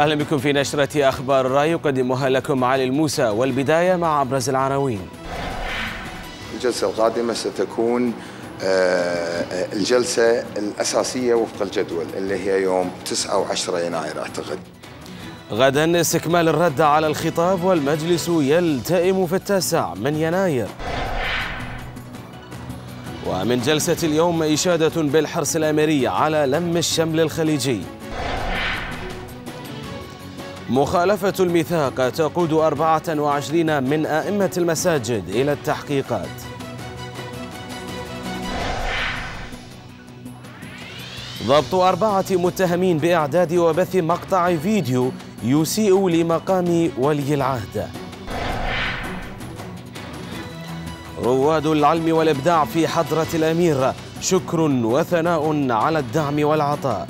أهلا بكم في نشرة أخبار الرأي يقدمها لكم علي الموسى والبداية مع أبرز العناوين الجلسة القادمة ستكون آه، آه، الجلسة الأساسية وفق الجدول اللي هي يوم 9 و10 يناير أعتقد غدا استكمال الرد على الخطاب والمجلس يلتئم في التاسع من يناير ومن جلسة اليوم إشادة بالحرص الأميري على لم الشمل الخليجي مخالفة الميثاق تقود 24 من أئمة المساجد إلى التحقيقات ضبط أربعة متهمين بإعداد وبث مقطع فيديو يسيء لمقام ولي العهد رواد العلم والإبداع في حضرة الأمير شكر وثناء على الدعم والعطاء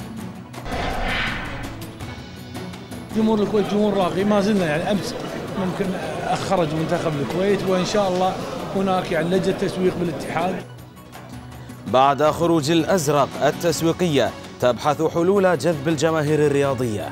جمهور الكويت جمهور راقي ما زلنا يعني امس ممكن اخرج منتخب الكويت وان شاء الله هناك يعني لجنه تسويق بالاتحاد بعد خروج الازرق التسويقيه تبحث حلول جذب الجماهير الرياضيه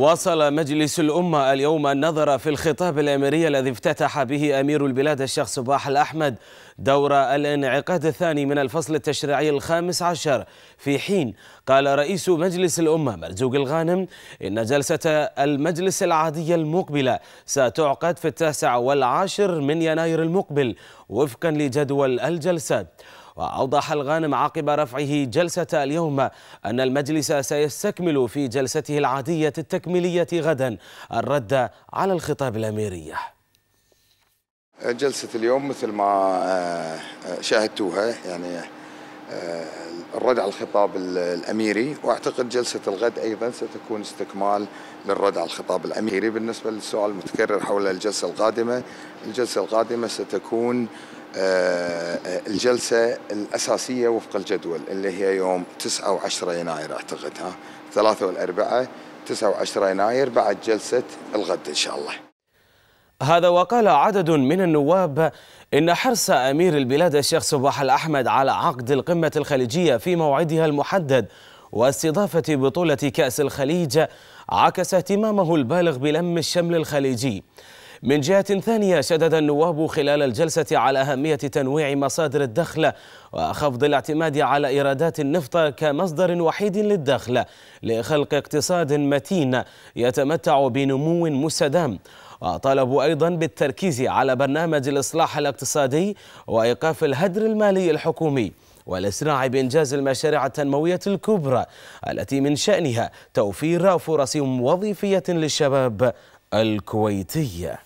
واصل مجلس الأمة اليوم النظر في الخطاب الأميري الذي افتتح به أمير البلاد الشيخ صباح الأحمد دور الانعقاد الثاني من الفصل التشريعي الخامس عشر في حين قال رئيس مجلس الأمة مرزوق الغانم إن جلسة المجلس العادية المقبلة ستعقد في التاسع والعاشر من يناير المقبل وفقا لجدول الجلسات وأوضح الغانم عقب رفعه جلسة اليوم أن المجلس سيستكمل في جلسته العادية التكميلية غدا الرد على الخطاب الأميرية جلسة اليوم مثل ما آه، آه، شاهدتوها يعني آه، الرد على الخطاب الاميري واعتقد جلسه الغد ايضا ستكون استكمال للرد على الخطاب الاميري بالنسبه للسؤال المتكرر حول الجلسه القادمه الجلسه القادمه ستكون آه، آه، الجلسة الأساسية وفق الجدول اللي هي يوم 9 و10 يناير أعتقد ها ثلاثة والأربعة 9 و10 يناير بعد جلسة الغد إن شاء الله هذا وقال عدد من النواب إن حرص أمير البلاد الشيخ صباح الأحمد على عقد القمة الخليجية في موعدها المحدد واستضافة بطولة كأس الخليج عكس اهتمامه البالغ بلم الشمل الخليجي من جهة ثانية شدد النواب خلال الجلسة على أهمية تنويع مصادر الدخل وخفض الاعتماد على إيرادات النفط كمصدر وحيد للدخل لخلق اقتصاد متين يتمتع بنمو مستدام وطالبوا أيضا بالتركيز على برنامج الإصلاح الاقتصادي وإيقاف الهدر المالي الحكومي والإسراع بإنجاز المشاريع التنموية الكبرى التي من شأنها توفير فرص وظيفية للشباب الكويتية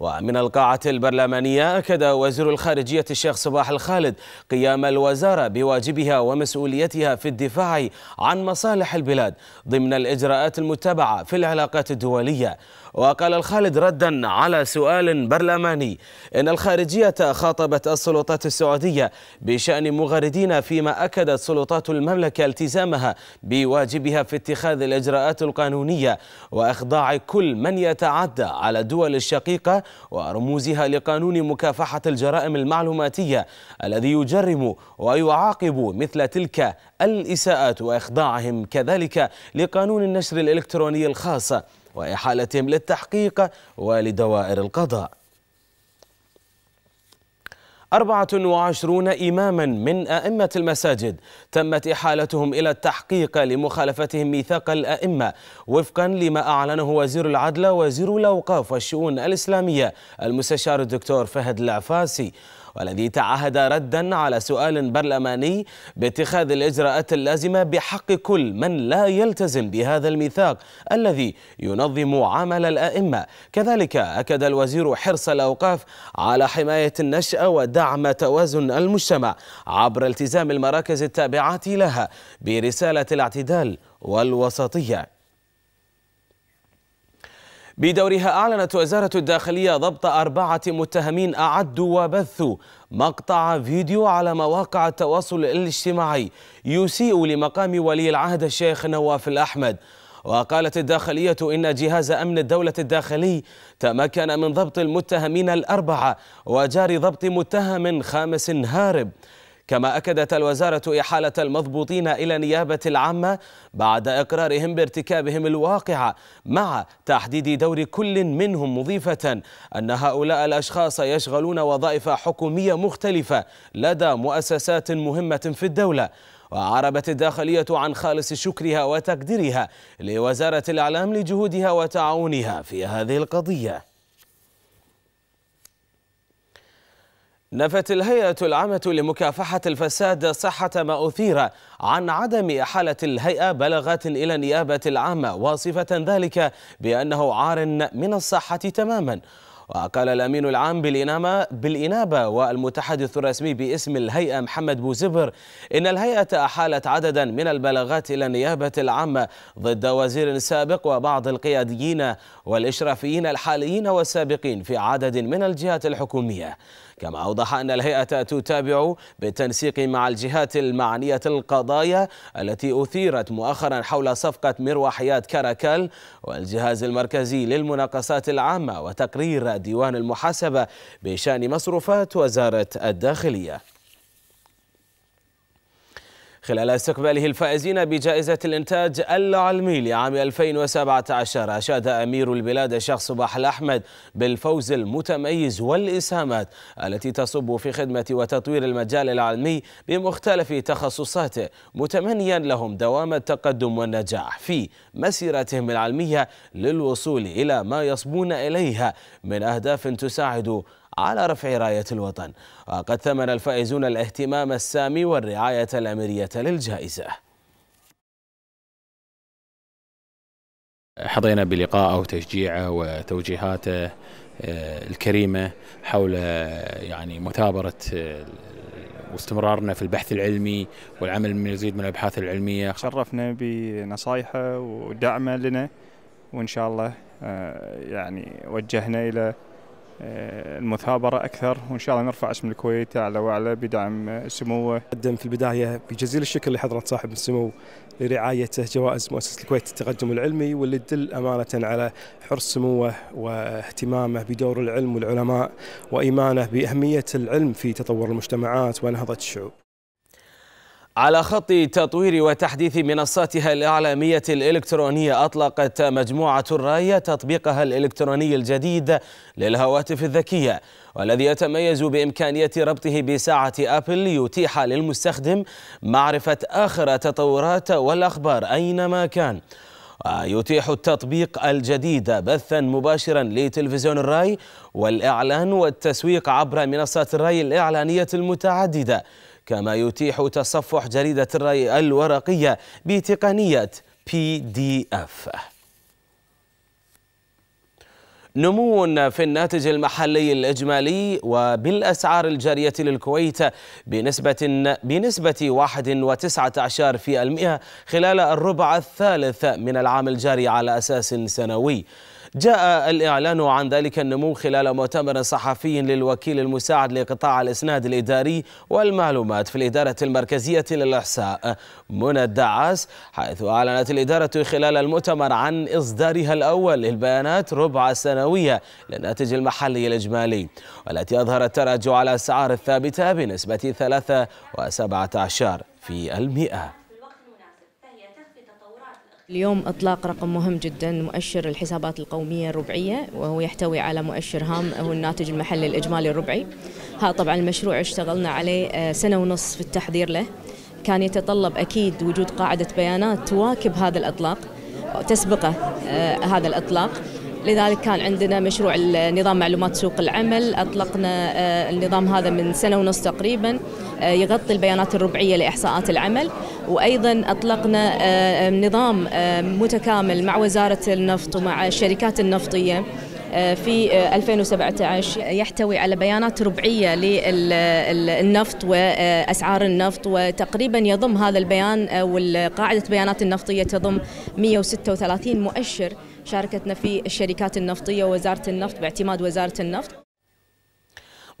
ومن القاعة البرلمانية أكد وزير الخارجية الشيخ صباح الخالد قيام الوزارة بواجبها ومسؤوليتها في الدفاع عن مصالح البلاد ضمن الإجراءات المتبعة في العلاقات الدولية وقال الخالد ردا على سؤال برلماني إن الخارجية خاطبت السلطات السعودية بشأن مغردين فيما أكدت سلطات المملكة التزامها بواجبها في اتخاذ الإجراءات القانونية وإخضاع كل من يتعدى على الدول الشقيقة ورموزها لقانون مكافحة الجرائم المعلوماتية الذي يجرم ويعاقب مثل تلك الإساءات وإخضاعهم كذلك لقانون النشر الإلكتروني الخاص وإحالتهم للتحقيق ولدوائر القضاء 24 إماما من أئمة المساجد تمت إحالتهم إلى التحقيق لمخالفتهم ميثاق الأئمة وفقا لما أعلنه وزير العدل وزير الأوقاف والشؤون الإسلامية المستشار الدكتور فهد العفاسي والذي تعهد ردا على سؤال برلماني باتخاذ الإجراءات اللازمة بحق كل من لا يلتزم بهذا الميثاق الذي ينظم عمل الأئمة كذلك أكد الوزير حرص الأوقاف على حماية النشأة ودعم توازن المجتمع عبر التزام المراكز التابعة لها برسالة الاعتدال والوسطية بدورها أعلنت وزارة الداخلية ضبط أربعة متهمين أعدوا وبثوا مقطع فيديو على مواقع التواصل الاجتماعي يسيء لمقام ولي العهد الشيخ نواف الأحمد وقالت الداخلية إن جهاز أمن الدولة الداخلي تمكن من ضبط المتهمين الأربعة وجار ضبط متهم خامس هارب كما أكدت الوزارة إحالة المضبوطين إلى نيابة العامة بعد إقرارهم بارتكابهم الواقعة مع تحديد دور كل منهم مضيفة أن هؤلاء الأشخاص يشغلون وظائف حكومية مختلفة لدى مؤسسات مهمة في الدولة وعربت الداخلية عن خالص شكرها وتقديرها لوزارة الإعلام لجهودها وتعاونها في هذه القضية نفت الهيئة العامة لمكافحة الفساد صحة ما أثير عن عدم إحالة الهيئة بلغات إلى النيابة العامة واصفة ذلك بأنه عار من الصحة تماما وقال الأمين العام بالإنامة بالإنابة والمتحدث الرسمي باسم الهيئة محمد بوزبر إن الهيئة أحالت عددا من البلاغات إلى النيابة العامة ضد وزير سابق وبعض القياديين والإشرافيين الحاليين والسابقين في عدد من الجهات الحكومية كما أوضح أن الهيئة تتابع بالتنسيق مع الجهات المعنية القضايا التي أثيرت مؤخرا حول صفقة مروحيات كاراكال والجهاز المركزي للمناقصات العامة وتقرير ديوان المحاسبة بشأن مصروفات وزارة الداخلية خلال استقباله الفائزين بجائزة الإنتاج العلمي لعام 2017 أشاد أمير البلاد الشيخ صباح الأحمد بالفوز المتميز والإسهامات التي تصب في خدمة وتطوير المجال العلمي بمختلف تخصصاته متمنيا لهم دوام التقدم والنجاح في مسيرتهم العلمية للوصول إلى ما يصبون إليها من أهداف تساعد على رفع راية الوطن وقد ثمن الفائزون الاهتمام السامي والرعاية الأميرية للجائزة حظينا بلقائه وتشجيعه وتوجيهاته آه، الكريمة حول آه، يعني مثابرة آه، واستمرارنا في البحث العلمي والعمل من يزيد من الابحاث العلميه شرفنا بنصائحه ودعمه لنا وان شاء الله يعني وجهنا الى آه، المثابرة أكثر وإن شاء الله نرفع اسم الكويت أعلى وأعلى بدعم سموه قدم في البداية بجزيل الشكر لحضرة صاحب السمو لرعايته جوائز مؤسسة الكويت للتقدم العلمي واللي تدل أمانة على حرص سموه واهتمامه بدور العلم والعلماء وإيمانه بأهمية العلم في تطور المجتمعات ونهضة الشعوب على خط تطوير وتحديث منصاتها الإعلامية الإلكترونية أطلقت مجموعة الراية تطبيقها الإلكتروني الجديد للهواتف الذكية والذي يتميز بإمكانية ربطه بساعة أبل ليتيح للمستخدم معرفة آخر التطورات والأخبار أينما كان ويتيح التطبيق الجديد بثا مباشرا لتلفزيون الراي والإعلان والتسويق عبر منصات الراي الإعلانية المتعددة كما يتيح تصفح جريدة الرأي الورقية بتقنية بي دي اف نمو في الناتج المحلي الإجمالي وبالأسعار الجارية للكويت بنسبة بنسبة 1.19% خلال الربع الثالث من العام الجاري على أساس سنوي جاء الإعلان عن ذلك النمو خلال مؤتمر صحفي للوكيل المساعد لقطاع الإسناد الإداري والمعلومات في الإدارة المركزية للإحصاء منى الدعاس حيث أعلنت الإدارة خلال المؤتمر عن إصدارها الأول للبيانات ربع سنوية للناتج المحلي الإجمالي والتي أظهرت تراجع الأسعار الثابتة بنسبة 3.17% اليوم إطلاق رقم مهم جدا مؤشر الحسابات القومية الربعية وهو يحتوي على مؤشر هام هو الناتج المحلي الإجمالي الربعي ها طبعا المشروع اشتغلنا عليه آه، سنة ونص في التحضير له كان يتطلب أكيد وجود قاعدة بيانات تواكب هذا الإطلاق تسبقه آه، هذا الإطلاق لذلك كان عندنا مشروع نظام معلومات سوق العمل أطلقنا آه، النظام هذا من سنة ونص تقريباً آه، يغطي البيانات الربعية لإحصاءات العمل وأيضا أطلقنا آه، نظام آه، متكامل مع وزارة النفط ومع الشركات النفطية في 2017 يحتوي على بيانات ربعية للنفط وأسعار النفط وتقريبا يضم هذا البيان والقاعدة بيانات النفطية تضم 136 مؤشر شاركتنا في الشركات النفطية ووزارة النفط باعتماد وزارة النفط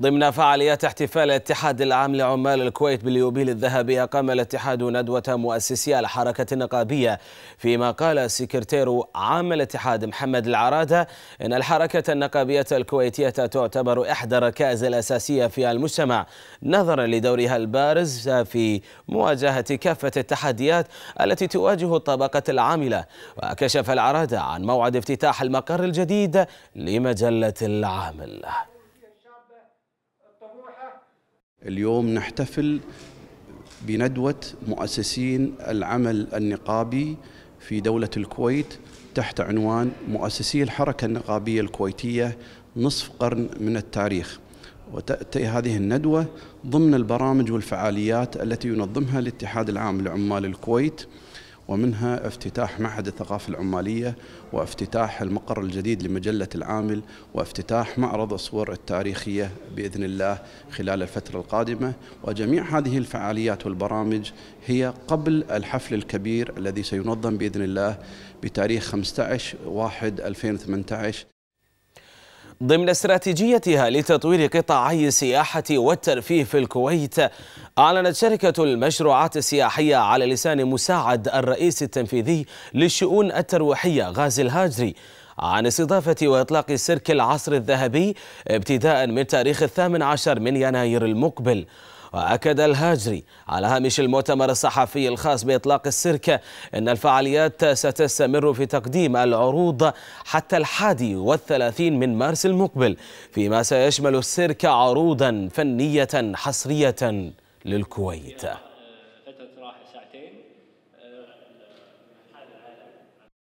ضمن فعاليات احتفال الاتحاد العام لعمال الكويت باليوبيل الذهبي أقام الاتحاد ندوة مؤسسي الحركة النقابية فيما قال سكرتير عام الاتحاد محمد العرادة إن الحركة النقابية الكويتية تعتبر إحدى الركائز الأساسية في المجتمع نظرا لدورها البارز في مواجهة كافة التحديات التي تواجه الطبقة العاملة وكشف العرادة عن موعد افتتاح المقر الجديد لمجلة العامل اليوم نحتفل بندوة مؤسسين العمل النقابي في دولة الكويت تحت عنوان مؤسسي الحركة النقابية الكويتية نصف قرن من التاريخ وتأتي هذه الندوة ضمن البرامج والفعاليات التي ينظمها الاتحاد العام لعمال الكويت ومنها افتتاح معهد الثقافة العمالية وافتتاح المقر الجديد لمجلة العامل وافتتاح معرض الصور التاريخية بإذن الله خلال الفترة القادمة وجميع هذه الفعاليات والبرامج هي قبل الحفل الكبير الذي سينظم بإذن الله بتاريخ 15 واحد 2018 ضمن استراتيجيتها لتطوير قطاعي السياحة والترفيه في الكويت أعلنت شركة المشروعات السياحية على لسان مساعد الرئيس التنفيذي للشؤون الترويحية غازي الهاجري عن استضافة وإطلاق سيرك العصر الذهبي ابتداء من تاريخ الثامن عشر من يناير المقبل وأكد الهاجري على هامش المؤتمر الصحفي الخاص بإطلاق السركة أن الفعاليات ستستمر في تقديم العروض حتى الحادي والثلاثين من مارس المقبل فيما سيشمل السركة عروضا فنية حصرية للكويت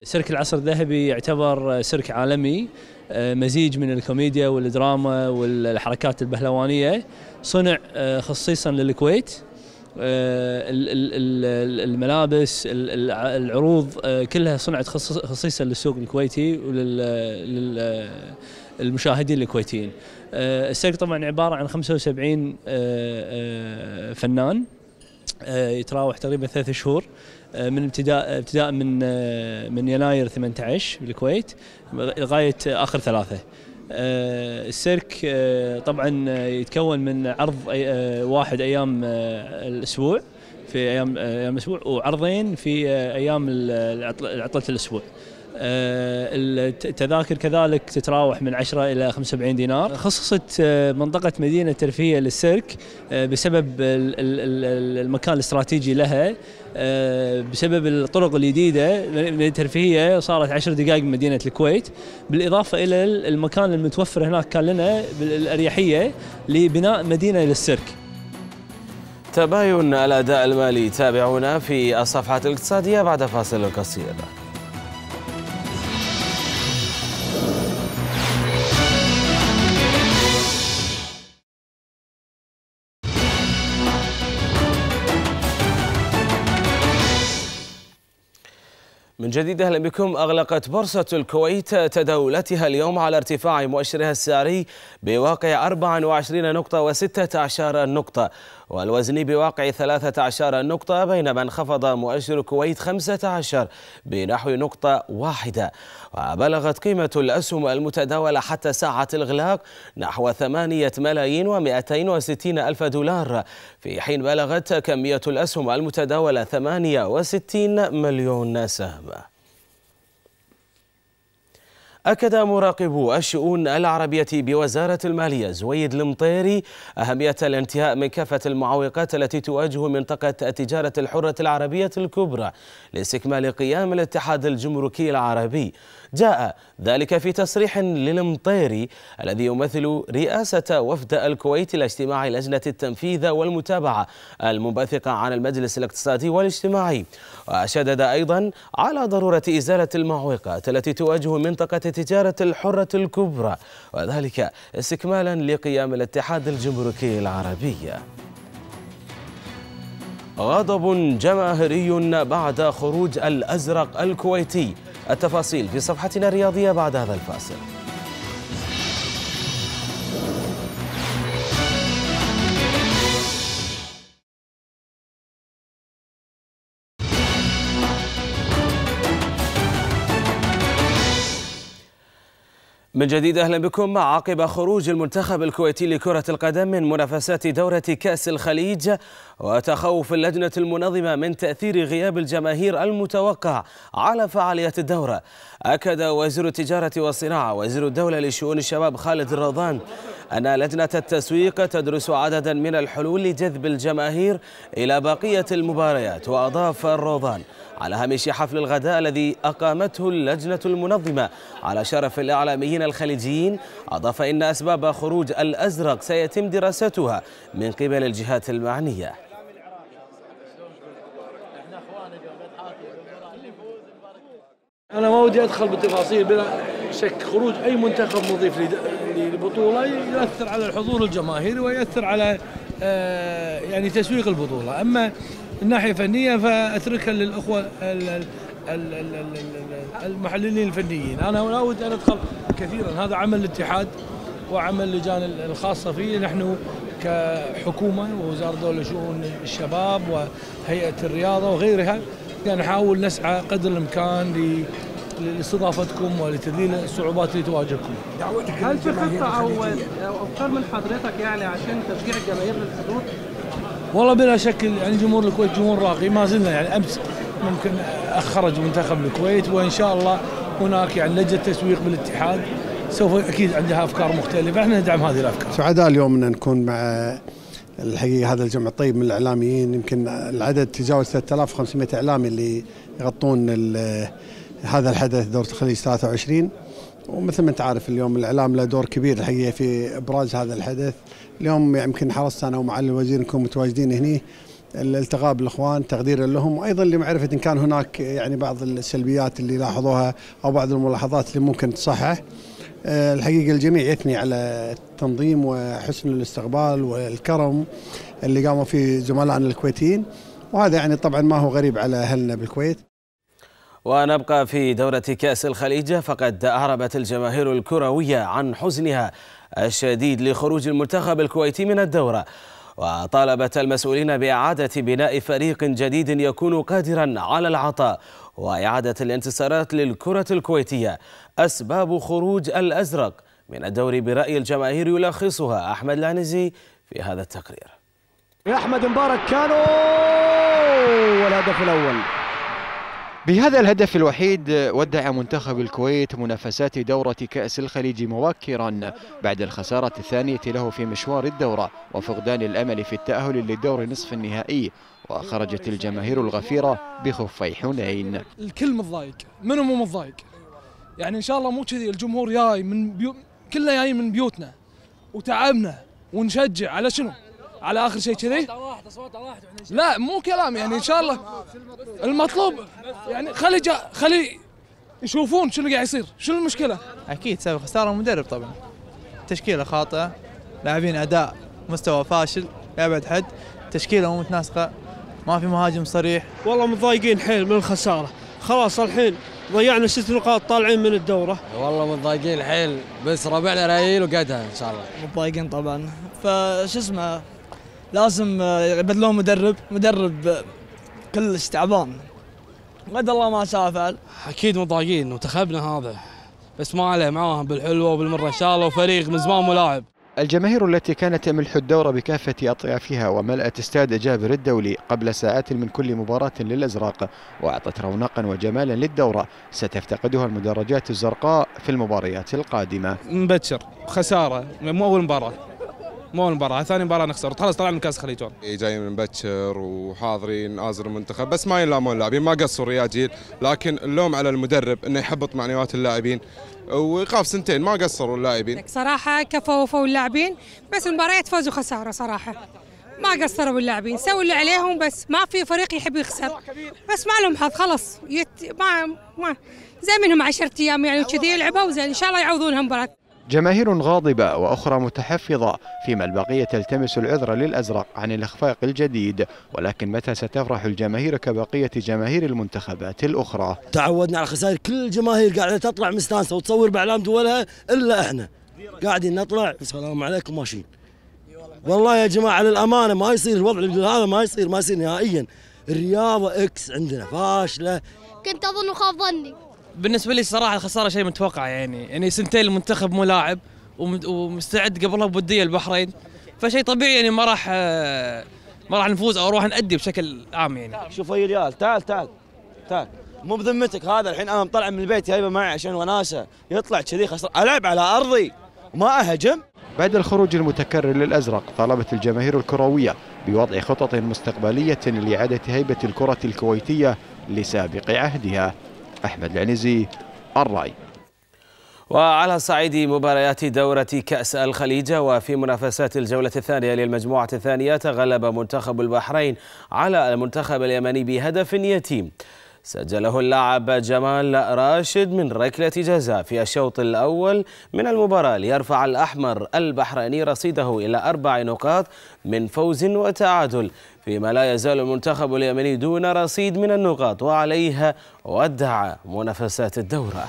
سيرك العصر الذهبي يعتبر سيرك عالمي آه، مزيج من الكوميديا والدراما والحركات البهلوانيه صنع آه، خصيصا للكويت آه، الملابس العروض كلها صنعت خصيصا للسوق الكويتي وللمشاهدين الكويتيين السوق طبعا عباره عن 75 فنان يتراوح تقريبا ثلاث شهور آه، من ابتداء آه، ابتداء من آه، من يناير 18 بالكويت لغايه اخر ثلاثه. السيرك طبعا يتكون من عرض واحد ايام الاسبوع في ايام ايام الاسبوع وعرضين في ايام عطله الاسبوع. التذاكر كذلك تتراوح من 10 الى 75 دينار خصصت منطقه مدينه ترفيه للسيرك بسبب المكان الاستراتيجي لها آه، بسبب الطرق الجديدة الترفيهية صارت عشر دقائق من مدينة الكويت بالإضافة إلى المكان المتوفر هناك كان لنا بالأريحية لبناء مدينة للسيرك تباين الأداء المالي تابعونا في الصفحات الاقتصادية بعد فاصل قصير من جديد اهلا بكم اغلقت بورصه الكويت تداولاتها اليوم على ارتفاع مؤشرها السعري بواقع 24 نقطه و16 نقطه والوزني بواقع 13 نقطة بينما انخفض مؤشر الكويت 15 بنحو نقطة واحدة وبلغت قيمة الأسهم المتداولة حتى ساعة الإغلاق نحو 8 ملايين و260 ألف دولار في حين بلغت كمية الأسهم المتداولة 68 مليون سهم أكد مراقبو الشؤون العربية بوزارة المالية زويد المطيري أهمية الانتهاء من كافة المعوقات التي تواجه منطقة التجارة الحرة العربية الكبرى لاستكمال قيام الاتحاد الجمركي العربي جاء ذلك في تصريح للمطيري الذي يمثل رئاسة وفد الكويت لاجتماع لجنة التنفيذ والمتابعة المنبثقة عن المجلس الاقتصادي والاجتماعي وشدد أيضا على ضرورة إزالة المعوقات التي تواجه منطقة التجارة الحرة الكبرى وذلك استكمالا لقيام الاتحاد الجمركي العربي غضب جماهيري بعد خروج الأزرق الكويتي التفاصيل في صفحتنا الرياضية بعد هذا الفاصل من جديد اهلا بكم عقب خروج المنتخب الكويتي لكرة القدم من منافسات دورة كأس الخليج وتخوف اللجنة المنظمة من تأثير غياب الجماهير المتوقع على فعاليات الدورة أكد وزير التجارة والصناعة وزير الدولة لشؤون الشباب خالد الرضان أن لجنة التسويق تدرس عددا من الحلول لجذب الجماهير إلى بقية المباريات وأضاف الرضان على هامش حفل الغداء الذي أقامته اللجنة المنظمة على شرف الإعلاميين الخليجيين أضاف إن أسباب خروج الأزرق سيتم دراستها من قبل الجهات المعنية أنا ما ودي أدخل بالتفاصيل بلا شك خروج أي منتخب مضيف للبطولة يؤثر على الحضور الجماهيري ويؤثر على آه، يعني تسويق البطولة أما الناحيه الفنيه فاتركها للاخوه المحللين الفنيين انا اود ان ادخل كثيرا هذا عمل الاتحاد وعمل اللجان الخاصه فيه نحن كحكومه ووزاره الدوله لشؤون الشباب وهيئه الرياضه وغيرها يعني نحاول نسعى قدر الامكان لاستضافتكم ولتذليل الصعوبات اللي تواجهكم. هل في خطه او او من حضرتك يعني عشان تشجيع الجماهير للحضور والله بلا شك يعني جمهور الكويت جمهور راقي ما زلنا يعني امس ممكن اخرج منتخب الكويت وان شاء الله هناك يعني لجنه تسويق بالاتحاد سوف اكيد عندها افكار مختلفه احنا ندعم هذه الافكار. سعداء اليوم ان نكون مع الحقيقه هذا الجمع الطيب من الاعلاميين يمكن العدد تجاوز 3500 اعلامي اللي يغطون هذا الحدث دورة الخليج 23 ومثل ما انت عارف اليوم الاعلام له دور كبير الحقيقه في ابراز هذا الحدث اليوم يمكن حرصت انا ومعالي الوزير نكون متواجدين هنا الالتقاء بالاخوان تقديرا لهم وايضا لمعرفه ان كان هناك يعني بعض السلبيات اللي لاحظوها او بعض الملاحظات اللي ممكن تصحح آه، الحقيقه الجميع يثني على التنظيم وحسن الاستقبال والكرم اللي قاموا فيه زملائنا الكويتيين وهذا يعني طبعا ما هو غريب على اهلنا بالكويت ونبقى في دورة كأس الخليج فقد أعربت الجماهير الكروية عن حزنها الشديد لخروج المنتخب الكويتي من الدورة وطالبت المسؤولين بإعادة بناء فريق جديد يكون قادرا على العطاء وإعادة الانتصارات للكرة الكويتية أسباب خروج الأزرق من الدوري برأي الجماهير يلخصها أحمد العنزي في هذا التقرير أحمد مبارك كانو والهدف الأول بهذا الهدف الوحيد ودع منتخب الكويت منافسات دورة كأس الخليج مبكرا بعد الخسارة الثانية له في مشوار الدورة وفقدان الأمل في التأهل للدور نصف النهائي وخرجت الجماهير الغفيرة بخفي حنين الكل متضايق منهم مو متضايق يعني إن شاء الله مو كذي الجمهور جاي من بيو... كلنا جاي من بيوتنا وتعبنا ونشجع على شنو على آخر شيء كذي لا مو كلام يعني ان شاء الله المطلوب يعني خلي جا خلي يشوفون شنو قاعد يصير شنو المشكله اكيد سبب خساره المدرب طبعا تشكيله خاطئه لاعبين اداء مستوى فاشل لابعد حد تشكيله مو متناسقه ما في مهاجم صريح والله متضايقين حيل من الخساره خلاص الحين ضيعنا ست نقاط طالعين من الدورة والله متضايقين حيل بس ربعنا رايل وقدها إن شاء الله متضايقين طبعا فش اسمه لازم آه، يبدلون مدرب مدرب آه، كلش تعبان قد الله ما شاء فعل اكيد مضايقين وتخبنا هذا بس ما عليه معاهم بالحلوه وبالمره ان شاء الله وفريق من زمان ملاعب الجماهير التي كانت تملح الدورة بكافة أطيافها وملأت استاد جابر الدولي قبل ساعات من كل مباراة للأزرق وأعطت رونقا وجمالا للدورة ستفتقدها المدرجات الزرقاء في المباريات القادمة مبكر خسارة مو أول مباراة مو المباراه ثاني مباراه نخسر خلاص طلعنا من كاس الخليج إيه، جايين مبكر وحاضرين ازر المنتخب بس ما يلامون اللاعبين ما قصروا يا جيل لكن اللوم على المدرب انه يحبط معنويات اللاعبين وايقاف سنتين ما قصروا اللاعبين صراحه كفوا وفوا اللاعبين بس المباريات فوز وخساره صراحه ما قصروا اللاعبين سووا اللي عليهم بس ما في فريق يحب يخسر بس ما لهم حظ خلاص يت... ما ما زي منهم 10 ايام يعني كذي يلعبوا ان شاء الله يعوضونها مباراه جماهير غاضبة وأخرى متحفظة فيما البقية تلتمس العذر للأزرق عن الإخفاق الجديد ولكن متى ستفرح الجماهير كبقية جماهير المنتخبات الأخرى تعودنا على خسائر كل الجماهير قاعدة تطلع مستانسة وتصور بأعلام دولها إلا إحنا قاعدين نطلع السلام عليكم ماشيين والله يا جماعة على الأمانة ما يصير الوضع هذا ما يصير ما يصير نهائيا الرياضة إكس عندنا فاشلة كنت أظن خاف ظني بالنسبه لي صراحه الخساره شيء متوقع يعني يعني سنتين المنتخب مو لاعب ومستعد قبلها بوديه البحرين فشيء طبيعي يعني ما راح آه، ما راح نفوز او راح نأدي بشكل عام يعني شوف يا ريال تعال تعال تعال مو بذمتك هذا الحين انا مطلع من البيت جايبه معي عشان وناسه يطلع كذي خسر العب على ارضي وما اهجم بعد الخروج المتكرر للأزرق طالبت الجماهير الكروية بوضع خطط مستقبلية لإعادة هيبة الكرة الكويتية لسابق عهدها أحمد العنزي الرأي وعلى صعيد مباريات دورة كأس الخليج وفي منافسات الجولة الثانية للمجموعة الثانية تغلب منتخب البحرين على المنتخب اليمني بهدف يتيم سجله اللاعب جمال راشد من ركلة جزاء في الشوط الأول من المباراة ليرفع الأحمر البحريني رصيده إلى أربع نقاط من فوز وتعادل فيما لا يزال المنتخب اليمني دون رصيد من النقاط وعليها ودع منافسات الدورة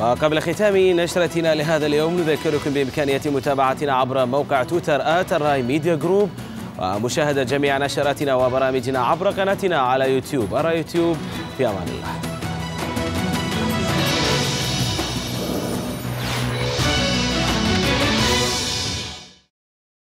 وقبل ختام نشرتنا لهذا اليوم نذكركم بإمكانية متابعتنا عبر موقع تويتر آت الراي ميديا جروب ومشاهدة جميع نشراتنا وبرامجنا عبر قناتنا على يوتيوب أرى يوتيوب في أمان الله